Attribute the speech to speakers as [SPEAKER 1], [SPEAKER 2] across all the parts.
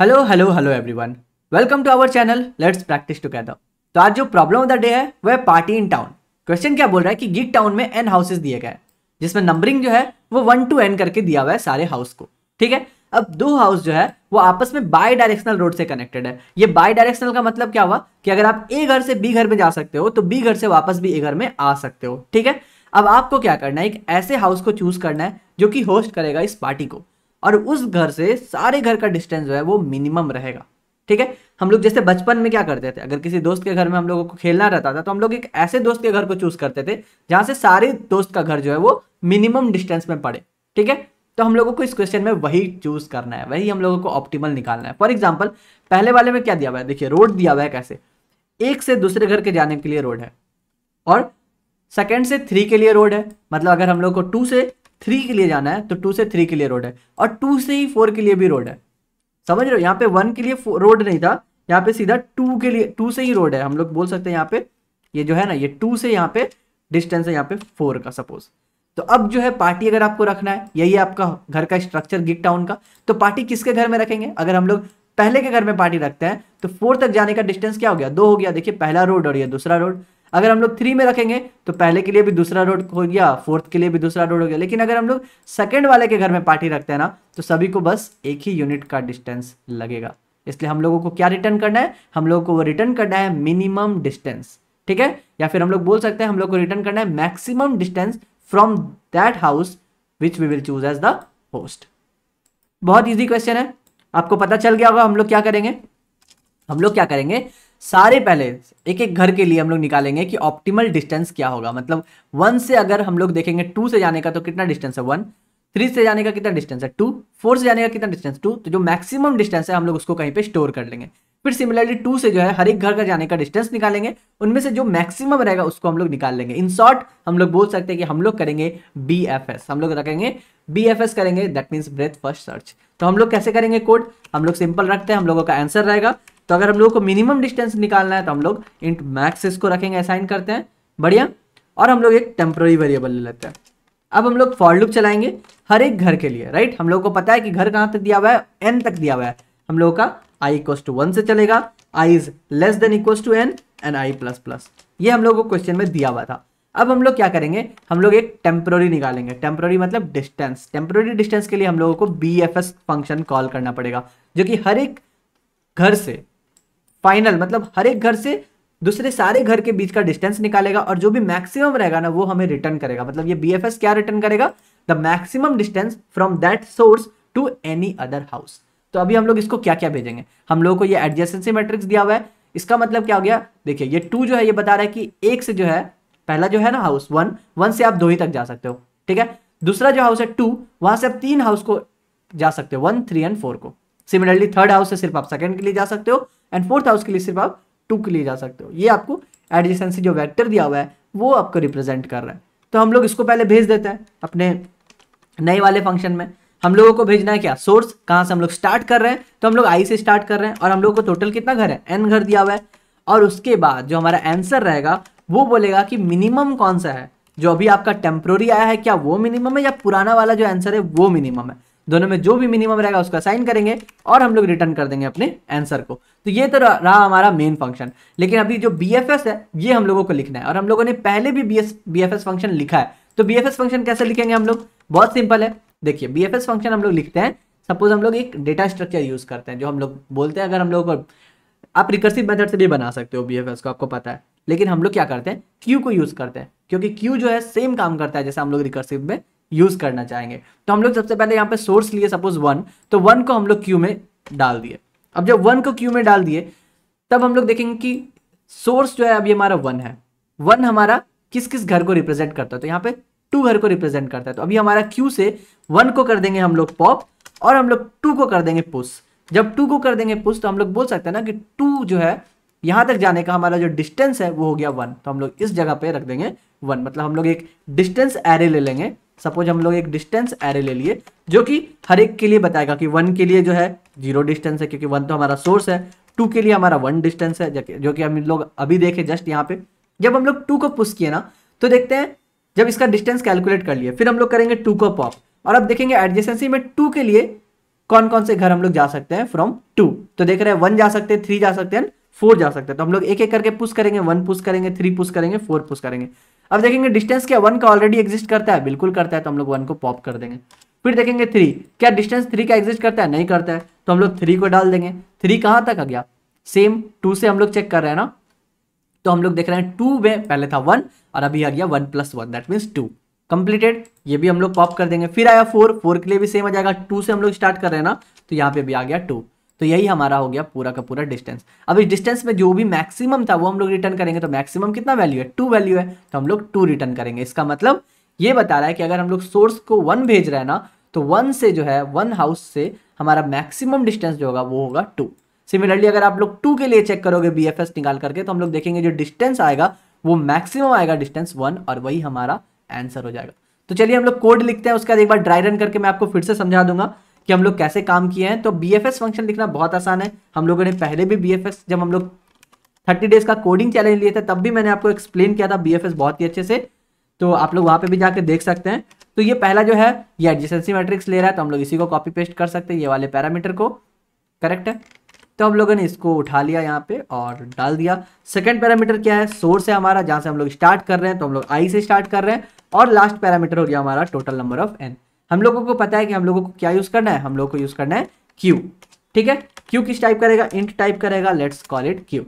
[SPEAKER 1] hello hello hello everyone welcome to our channel let's practice together तो आज जो problem of the day है वह पार्टी इन टाउन क्वेश्चन क्या बोल रहा है कि गिग टाउन में एन हाउसेस दिए गए जिसमें नंबरिंग जो है वो वन टू एन करके दिया हुआ है सारे हाउस को ठीक है अब दो हाउस जो है वो आपस में बाई डायरेक्शनल रोड से कनेक्टेड है ये बाई डायरेक्शनल का मतलब क्या हुआ कि अगर आप ए घर से बी घर में जा सकते हो तो बी घर से वापस भी ए घर में आ सकते हो ठीक है अब आपको क्या करना है एक ऐसे हाउस को चूज करना है जो कि होस्ट करेगा इस पार्टी को और उस घर से सारे घर का डिस्टेंस जो है वो मिनिमम रहेगा ठीक है हम लोग जैसे बचपन में क्या करते थे अगर किसी दोस्त के घर में हम लोगों को खेलना रहता था तो हम लोग एक ऐसे दोस्त के घर को चूज करते थे जहां से सारे दोस्त का घर जो है वो मिनिमम डिस्टेंस में पड़े ठीक है तो हम लोगों को इस क्वेश्चन में वही चूज करना है वही हम लोगों को ऑप्टिमल निकालना है फॉर एग्जाम्पल पहले वाले में क्या दिया हुआ है देखिए रोड दिया हुआ है कैसे एक से दूसरे घर के जाने के लिए रोड है और सेकेंड से थ्री के लिए रोड है मतलब अगर हम लोग को टू से थ्री के लिए जाना है तो टू से थ्री के लिए रोड है और टू से ही फोर के लिए भी रोड है समझ रहे हो यहाँ पे वन के लिए रोड नहीं था यहाँ पे सीधा टू के लिए टू से ही रोड है हम लोग बोल सकते हैं यहाँ पे ये जो है ना ये टू से यहाँ पे डिस्टेंस है यहाँ पे फोर का सपोज तो अब जो है पार्टी अगर आपको रखना है यही आपका घर का स्ट्रक्चर गिग टाउन का तो पार्टी किसके घर में रखेंगे अगर हम लोग पहले के घर में पार्टी रखते हैं तो फोर तक जाने का डिस्टेंस क्या हो गया दो हो गया देखिए पहला रोड और ये दूसरा रोड अगर हम लोग थ्री में रखेंगे तो पहले के लिए भी दूसरा रोड हो गया फोर्थ के लिए भी दूसरा रोड हो गया लेकिन अगर हम लोग सेकेंड वाले के घर में पार्टी रखते हैं ना तो सभी को बस एक ही यूनिट का डिस्टेंस लगेगा इसलिए हम लोगों को क्या रिटर्न करना है हम लोगों को वो रिटर्न करना है मिनिमम डिस्टेंस ठीक है या फिर हम लोग बोल सकते हैं हम लोग को रिटर्न करना है maximum distance from that house which we will choose as the host बहुत ईजी क्वेश्चन है आपको पता चल गया होगा हम लोग क्या करेंगे हम लोग क्या करेंगे सारे पहले एक एक घर के लिए हम लोग निकालेंगे कि ऑप्टिमल डिस्टेंस क्या होगा मतलब वन से अगर हम लोग देखेंगे टू से जाने का तो कितना डिस्टेंस है वन थ्री से जाने का कितना डिस्टेंस है टू फोर से जाने का कितना डिस्टेंस टू तो जो मैक्सिमम डिस्टेंस है हम लोग उसको कहीं पे स्टोर कर लेंगे फिर सिमिलरली टू से जो है हर एक घर का जाने का डिस्टेंस निकालेंगे उनमें से जो मैक्सिमम रहेगा उसको हम लोग निकाल लेंगे इन शॉर्ट हम लोग बोल सकते हैं कि हम लोग करेंगे बी एफ एस हम लोग रखेंगे बी एफ एस करेंगे that means breadth first search तो हम लोग कैसे करेंगे कोड हम लोग सिंपल रखते हैं हम लोगों का आंसर रहेगा तो अगर हम लोग को मिनिमम डिस्टेंस निकालना है तो हम लोग इंट मैक्स इसको रखेंगे असाइन करते हैं बढ़िया और हम लोग एक टेम्प्रोरी वेरिएबल ले लेते हैं अब हम लोग फॉर लुक चलाएंगे हर एक घर के लिए राइट हम लोग को पता है कि घर कहाँ तक दिया हुआ है एन तक दिया हुआ है हम लोग का आई इक्व टू वन से चलेगा I is less than equal to N and I plus plus ये हम लोग को क्वेश्चन में दिया हुआ था अब हम लोग क्या करेंगे हम लोग एक टेम्प्रोरी निकालेंगे टेम्प्रोरी मतलब डिस्टेंस टेम्प्रोरी डिस्टेंस के लिए हम लोगों को B F S function call करना पड़ेगा जो कि हर एक घर से फाइनल मतलब हर एक घर से दूसरे सारे घर के बीच का डिस्टेंस निकालेगा और जो भी मैक्सिमम रहेगा ना वो हमें रिटर्न करेगा मतलब ये बी क्या रिटर्न करेगा the maximum distance from that source to any other house तो अभी हम लोग इसको क्या क्या भेजेंगे हम लोगों को ये एडजस्टेंसी मैट्रिक्स दिया हुआ है इसका मतलब क्या हो गया देखिए ये टू जो है ये बता रहा है कि एक से जो है पहला जो है ना हाउस वन वन से आप दो ही तक जा सकते हो ठीक है दूसरा जो हाउस है टू वहां से आप तीन हाउस को जा सकते हो वन थ्री एंड फोर को सिमिलरली थर्ड हाउस से सिर्फ आप सेकंड के लिए जा सकते हो एंड फोर्थ हाउस के लिए सिर्फ आप टू के लिए जा सकते हो ये आपको एडजेसेंसी जो वैक्टर दिया हुआ है वो आपको रिप्रेजेंट कर रहा है तो हम लोग इसको पहले भेज देते हैं अपने नए वाले फंक्शन में हम लोगों को भेजना है क्या सोर्स कहाँ से हम लोग स्टार्ट कर रहे हैं तो हम लोग आई से स्टार्ट कर रहे हैं और हम लोग को टोटल कितना घर है एन घर दिया हुआ है और उसके बाद जो हमारा आंसर रहेगा वो बोलेगा कि मिनिमम कौन सा है जो अभी आपका टेम्प्रोरी आया है क्या वो मिनिमम है या पुराना वाला जो आंसर है वो मिनिमम है दोनों में जो भी मिनिमम रहेगा उसका साइन करेंगे और हम लोग रिटर्न कर देंगे अपने आंसर को तो ये तो रहा हमारा मेन फंक्शन लेकिन अभी जो बी है ये हम लोगों को लिखना है और हम लोगों ने पहले भी बी एस फंक्शन लिखा है तो बी फंक्शन कैसे लिखेंगे हम लोग बहुत सिंपल है देखिए बी फंक्शन हम लोग लिखते हैं सपोज हम लोग एक डेटा स्ट्रक्चर यूज करते हैं जो हम लोग बोलते हैं अगर हम लोग आप रिकर्सिव मेथड से भी बना सकते हो बी को आपको पता है लेकिन हम लोग क्या करते हैं क्यू को यूज करते हैं क्योंकि क्यू जो है सेम काम करता है जैसे हम लोग रिकर्सिव में यूज करना चाहेंगे तो हम लोग सबसे पहले यहाँ पे सोर्स लिए सपोज वन तो वन को हम लोग क्यू में डाल दिए अब जब वन को क्यू में डाल दिए तब हम लोग देखेंगे कि सोर्स जो है अभी हमारा वन है वन हमारा किस किस घर को रिप्रेजेंट करता है तो यहाँ पे टू घर को रिप्रेजेंट करता है तो अभी हमारा क्यू से वन को कर देंगे हम लोग पॉप और हम लोग टू को कर देंगे पुश जब टू को कर देंगे पुश तो हम लोग बोल सकते हैं ना कि टू जो है यहां तक जाने का हमारा जो डिस्टेंस है वो हो गया वन तो हम लोग इस जगह पे रख देंगे वन मतलब हम लोग एक डिस्टेंस एरे ले लेंगे सपोज हम लोग एक डिस्टेंस एरे ले लिए जो कि हर एक के लिए बताएगा कि वन के लिए जो है जीरो डिस्टेंस है क्योंकि वन तो हमारा सोर्स है टू के लिए हमारा वन डिस्टेंस है जो कि हम लोग अभी देखे जस्ट यहाँ पे जब हम लोग टू को पुश किए ना तो देखते हैं जब इसका डिस्टेंस कैलकुलेट कर लिए फिर हम लोग करेंगे टू को पॉप और अब देखेंगे एडजेसेंसी में टू के लिए कौन कौन से घर हम लोग जा सकते हैं फ्रॉम टू तो देख रहे हैं वन जा सकते हैं थ्री जा सकते हैं फोर जा सकता है तो हम लोग एक एक करके पुश करेंगे वन पुश करेंगे थ्री पुश करेंगे फोर पुश करेंगे अब देखेंगे डिस्टेंस क्या वन का ऑलरेडी एग्जिस्ट करता है बिल्कुल करता है तो हम लोग वन को पॉप कर देंगे फिर देखेंगे थ्री क्या डिस्टेंस थ्री का एग्जिस्ट करता है नहीं करता है तो हम लोग थ्री को डाल देंगे थ्री कहाँ तक आ गया सेम टू से हम लोग चेक कर रहे हैं ना तो हम लोग देख रहे हैं टू में पहले था वन और अभी आ गया one plus one that means two completed ये भी हम लोग पॉप कर देंगे फिर आया फोर फोर के लिए भी सेम आ जाएगा टू से हम लोग स्टार्ट कर रहे हैं ना तो यहाँ पे भी आ गया टू तो यही हमारा हो गया पूरा का पूरा डिस्टेंस अब इस डिस्टेंस में जो भी मैक्सिमम था वो हम लोग रिटर्न करेंगे तो मैक्सिमम कितना वैल्यू है टू वैल्यू है तो हम लोग टू रिटर्न करेंगे इसका मतलब ये बता रहा है कि अगर हम लोग सोर्स को वन भेज रहे हैं ना तो वन से जो है वन हाउस से हमारा मैक्सिमम डिस्टेंस जो होगा वो होगा टू सिमिलरली अगर आप लोग टू के लिए चेक करोगे बी निकाल करके तो हम लोग देखेंगे जो डिस्टेंस आएगा वो मैक्सिमम आएगा डिस्टेंस वन और वही हमारा आंसर हो जाएगा तो चलिए हम लोग कोड लिखते हैं उसके बाद एक बार ड्राई रन करके मैं आपको फिर से समझा दूंगा कि हम लोग कैसे काम किए हैं तो बी फंक्शन लिखना बहुत आसान है हम लोगों ने पहले भी बी जब हम लोग थर्टी डेज का कोडिंग चैलेंज लिए थे तब भी मैंने आपको एक्सप्लेन किया था बी बहुत ही अच्छे से तो आप लोग वहाँ पर भी जाकर देख सकते हैं तो ये पहला जो है ये एडजेंसी मैट्रिक्स ले रहा है तो हम लोग इसी को कॉपी पेस्ट कर सकते हैं ये वाले पैरामीटर को करेक्ट है तो हम लोगों ने इसको उठा लिया यहाँ पे और डाल दिया सेकंड पैरामीटर क्या है सोर्स है हमारा जहाँ से हम लोग स्टार्ट कर रहे हैं तो हम लोग आई से स्टार्ट कर रहे हैं और लास्ट पैरामीटर हो गया हमारा टोटल नंबर ऑफ एन हम लोगों को पता है कि हम लोगों को क्या यूज़ करना है हम लोगों को यूज़ करना है क्यू ठीक है क्यू किस टाइप करेगा इंट टाइप करेगा लेट्स कॉल इट क्यू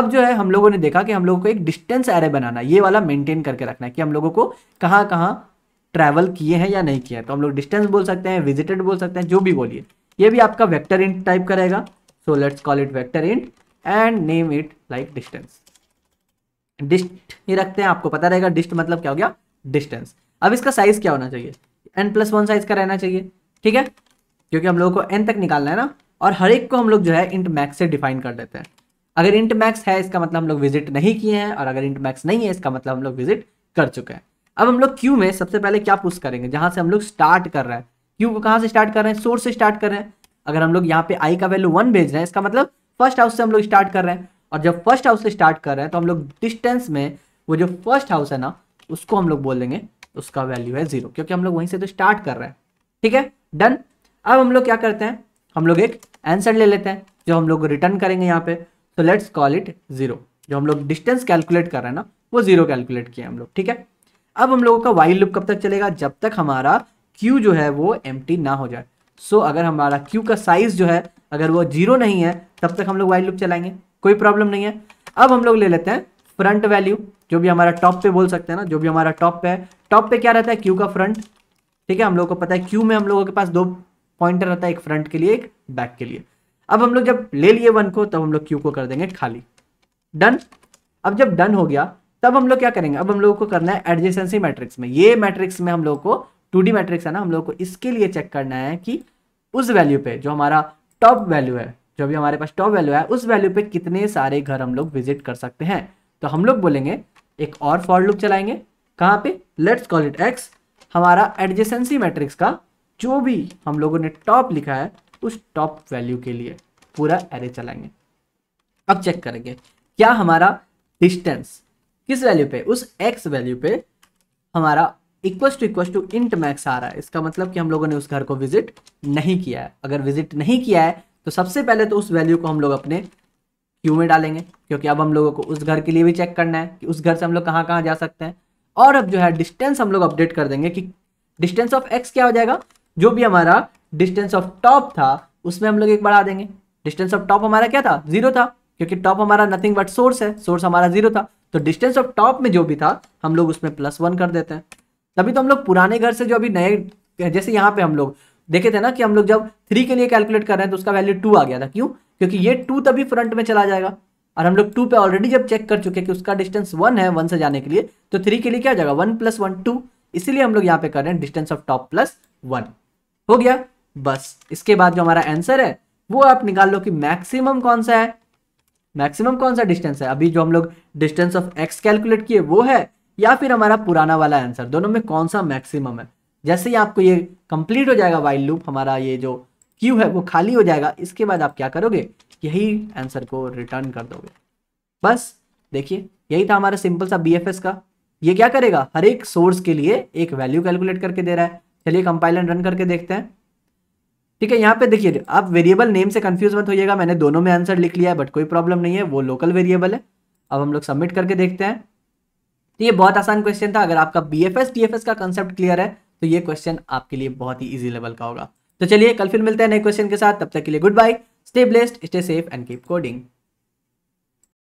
[SPEAKER 1] अब जो है हम लोगों ने देखा कि हम लोगों को एक डिस्टेंस एरे बनाना ये वाला मेंटेन करके रखना है कि हम लोगों को कहाँ कहाँ ट्रैवल किए हैं या नहीं किए हैं तो हम लोग डिस्टेंस बोल सकते हैं विजिटेड बोल सकते हैं जो भी बोलिए ये भी आपका वेक्टर इंट टाइप करेगा so let's call it vector int and name it like distance dist ये रखते हैं आपको पता रहेगा डिस्ट मतलब क्या हो गया डिस्टेंस अब इसका साइज क्या होना चाहिए एन प्लस वन साइज का रहना चाहिए ठीक है क्योंकि हम लोगों को एन तक निकालना है ना और हर एक को हम लोग जो है इंट मैक्स से डिफाइन कर देते हैं अगर इंट मैक्स है इसका मतलब हम लोग विजिट नहीं किए हैं और अगर इंट मैक्स नहीं है इसका मतलब हम लोग विजिट कर चुके हैं अब हम लोग क्यू में सबसे पहले क्या पुश करेंगे जहां से हम लोग स्टार्ट कर रहे हैं क्यू को कहाँ से स्टार्ट कर रहे हैं सोर्स से स्टार्ट कर रहे हैं अगर हम लोग यहाँ पे आई का वैल्यू वन भेज रहे हैं इसका मतलब फर्स्ट हाउस से हम लोग स्टार्ट कर रहे हैं और जब फर्स्ट हाउस से स्टार्ट कर रहे हैं तो हम लोग डिस्टेंस में वो जो फर्स्ट हाउस है ना उसको हम लोग बोल देंगे तो उसका वैल्यू है जीरो क्योंकि हम लोग वहीं से तो स्टार्ट कर रहे हैं ठीक है डन अब हम लोग क्या करते हैं हम लोग एक आंसर ले लेते हैं जो हम लोग रिटर्न करेंगे यहाँ पे तो लेट्स कॉल इट जीरो जो हम लोग डिस्टेंस कैलकुलेट कर रहे हैं ना वो जीरो कैलकुलेट किया हम लोग ठीक है अब हम लोगों का वाइल्ड लुप कब तक चलेगा जब तक हमारा क्यू जो है वो एम ना हो जाए सो so, अगर हमारा क्यू का साइज जो है अगर वो जीरो नहीं है तब तक हम लोग वाइल्ड लुप चलाएंगे कोई प्रॉब्लम नहीं है अब हम लोग ले लेते हैं फ्रंट वैल्यू जो भी हमारा टॉप पे बोल सकते हैं ना जो भी हमारा टॉप पे है टॉप पे क्या रहता है क्यू का फ्रंट ठीक है हम लोग को पता है क्यू में हम लोगों के पास दो पॉइंटर रहता है एक फ्रंट के लिए एक बैक के लिए अब हम लोग जब ले लिए वन को तब हम लोग क्यू को कर देंगे खाली डन अब जब डन हो गया तब हम लोग क्या करेंगे अब हम लोगों को करना है एडजेसेंसी मैट्रिक्स में ये मैट्रिक्स में हम लोग को टू मैट्रिक्स है ना हम लोग को इसके लिए चेक करना है कि उस वैल्यू पे जो हमारा टॉप वैल्यू है जो भी हमारे पास टॉप वैल्यू है उस वैल्यू पे कितने सारे घर हम लोग विजिट कर सकते हैं तो हम लोग बोलेंगे एक और फॉर लुक चलाएंगे कहाँ पे लेट्स कॉल इट एक्स हमारा एडजेसेंसी मैट्रिक्स का जो भी हम लोगों ने टॉप लिखा है उस टॉप वैल्यू के लिए पूरा एरे चलाएंगे अब चेक करेंगे क्या हमारा डिस्टेंस किस वैल्यू पे उस एक्स वैल्यू पे हमारा equal to equal to int max आ रहा है इसका मतलब कि हम लोगों ने उस घर को विजिट नहीं किया है अगर विजिट नहीं किया है तो सबसे पहले तो उस वैल्यू को हम लोग अपने क्यू में डालेंगे क्योंकि अब हम लोगों को उस घर के लिए भी चेक करना है कि उस घर से हम लोग कहाँ कहाँ जा सकते हैं और अब जो है डिस्टेंस हम लोग अपडेट कर देंगे कि डिस्टेंस ऑफ एक्स क्या हो जाएगा जो भी हमारा डिस्टेंस ऑफ टॉप था उसमें हम लोग एक बढ़ा देंगे डिस्टेंस ऑफ टॉप हमारा क्या था जीरो था क्योंकि टॉप हमारा नथिंग बट सोर्स है सोर्स हमारा जीरो था तो डिस्टेंस ऑफ टॉप में जो भी था हम लोग उसमें प्लस वन कर देते हैं तभी तो हम लोग पुराने घर से जो अभी नए जैसे यहाँ पे हम लोग देखे थे ना कि हम लोग जब थ्री के लिए कैलकुलेट कर रहे हैं तो उसका वैल्यू टू आ गया था क्यों क्योंकि ये टू तभी फ्रंट में चला जाएगा और हम लोग टू पे ऑलरेडी जब चेक कर चुके कि उसका डिस्टेंस वन है वन से जाने के लिए तो थ्री के लिए क्या जाएगा वन प्लस वन टू इसीलिए हम लोग यहाँ पे कर रहे हैं distance of top plus one हो गया बस इसके बाद जो हमारा आंसर है वो आप निकाल लो कि मैक्सिमम कौन सा है मैक्सिमम कौन सा डिस्टेंस है अभी जो हम लोग डिस्टेंस ऑफ एक्स कैलकुलेट किए वो है या फिर हमारा पुराना वाला आंसर दोनों में कौन सा मैक्सिमम है जैसे ही आपको ये कंप्लीट हो जाएगा वाइल लूप हमारा ये जो क्यू है वो खाली हो जाएगा इसके बाद आप क्या करोगे यही आंसर को रिटर्न कर दोगे बस देखिए यही था हमारा सिंपल सा बी का ये क्या करेगा हर एक सोर्स के लिए एक वैल्यू कैलकुलेट करके दे रहा है चलिए कंपाइलर रन करके देखते हैं ठीक है यहाँ पे देखिए आप वेरिएबल नेम से कंफ्यूज मत होइएगा मैंने दोनों में आंसर लिख लिया है बट कोई प्रॉब्लम नहीं है वो लोकल वेरिएबल है अब हम लोग सबमिट करके देखते हैं तो ये बहुत आसान क्वेश्चन था अगर आपका बी एफ का कंसेप्ट क्लियर है तो ये क्वेश्चन आपके लिए बहुत ही ईजी लेवल का होगा तो चलिए कल फिर मिलते हैं नए क्वेश्चन के साथ तब तक के लिए goodbye stay blessed stay safe and keep coding